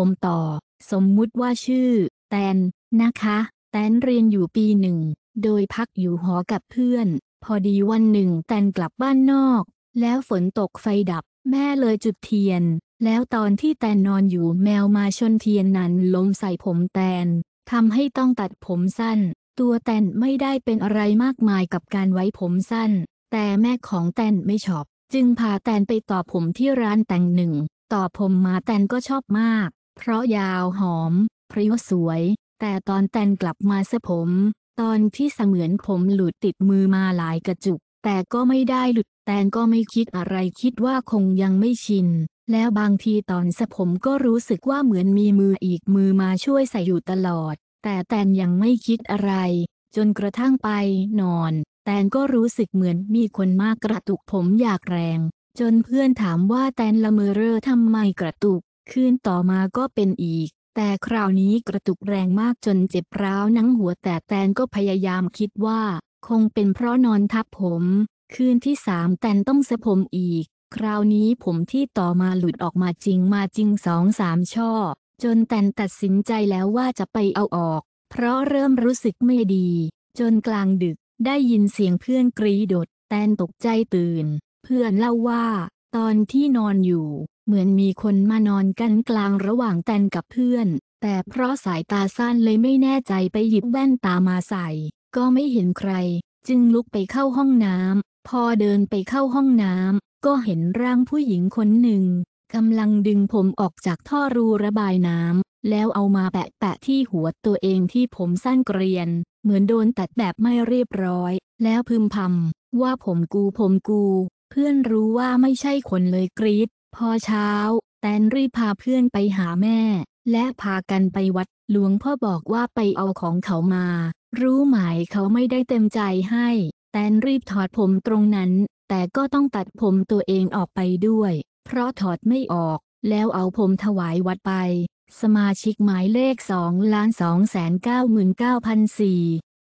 ผมต่อสมมุติว่าชื่อ แตนนะคะแตนเรียนอยู่ปีหนึ่งโดยพักอยู่หอกับเพื่อน พอดีวันหนึ่งแตนกลับบ้านนอก แล้วฝนตกไฟดับ แม่เลยจุดเทียน แล้วตอนที่แตนนอนอยู่แมวมาชนเทียนนั้นลมใส่ผมแตนทำให้ต้องตัดผมสั้น ตัวแตนไม่ได้เป็นอะไรมากมายกับการไว้ผมสั้น แต่แม่ของแตนไม่ชอบ จึงพาแตนไปต่อผมที่ร้านแต่งหนึ่ง ต่อผมมาแตนก็ชอบมากเพราะยาวหอม พราะวสวย แต่ตอนแต่งกลับมาสะผม ตอนที่เสมือนผมหลุดติดมือมาหลายกระจุก แต่ก็ไม่ได้หลุด แต่ก็ไม่คิดอะไร คิดว่าคงยังไม่ชิน แล้วบางทีตอนสะผมก็รู้สึกว่าเหมือนมีมืออีกมือมาช่วยใส่อยู่ตลอด แต่แตนยังไม่คิดอะไร จนกระทั่งไป นอน แตนก็รู้สึกเหมือนมีคนมากกระตุกผมอยากแรง จนเพื่อนถามว่าแตนละเมอเรอทำไมกระตุกคืนต่อมาก็เป็นอีก แต่คราวนี้กระตุกแรงมากจนเจ็บร้าวหนังหัว แต่แตนก็พยายามคิดว่า คงเป็นเพราะนอนทับผม คืนที่สามแตนต้องสะผมอีก คราวนี้ผมที่ต่อมาหลุดออกมาจริงมาจริงสองสามช่อจนแตนตัดสินใจแล้วว่าจะไปเอาออกเพราะเริ่มรู้สึกไม่ดี จนกลางดึกได้ยินเสียงเพื่อนกรีดดแตนตกใจตื่น เพื่อนเล่าว่า ตอนที่นอนอยู่เหมือนมีคนมานอนกันกลางระหว่างแตนกับเพื่อน แต่เพราะสายตาสั้นเลยไม่แน่ใจไปหยิบแว่นตามาใส่ ก็ไม่เห็นใคร จึงลุกไปเข้าห้องน้ำพอเดินไปเข้าห้องน้ำก็เห็นร่างผู้หญิงคนหนึ่งกำลังดึงผมออกจากท่อรูระบายน้ำแล้วเอามาแปะแปะที่หัวตัวเองที่ผมสั้นเกรียนเหมือนโดนตัดแบบไม่เรียบร้อย แล้วพึมพำว่าผมกูผมกู เพื่อนรู้ว่าไม่ใช่คนเลยกรีดพอเช้า แตนรีบพาเพื่อนไปหาแม่ และพากันไปวัดหลวงพ่อบอกว่าไปเอาของเขามา รู้ไหมเขาไม่ได้เต็มใจให้ แตนรีบถอดผมตรงนั้น แต่ก็ต้องตัดผมตัวเองออกไปด้วย เพราะถอดไม่ออก แล้วเอาผมถวายวัดไป สมาชิกหมายเลข2าพันสี่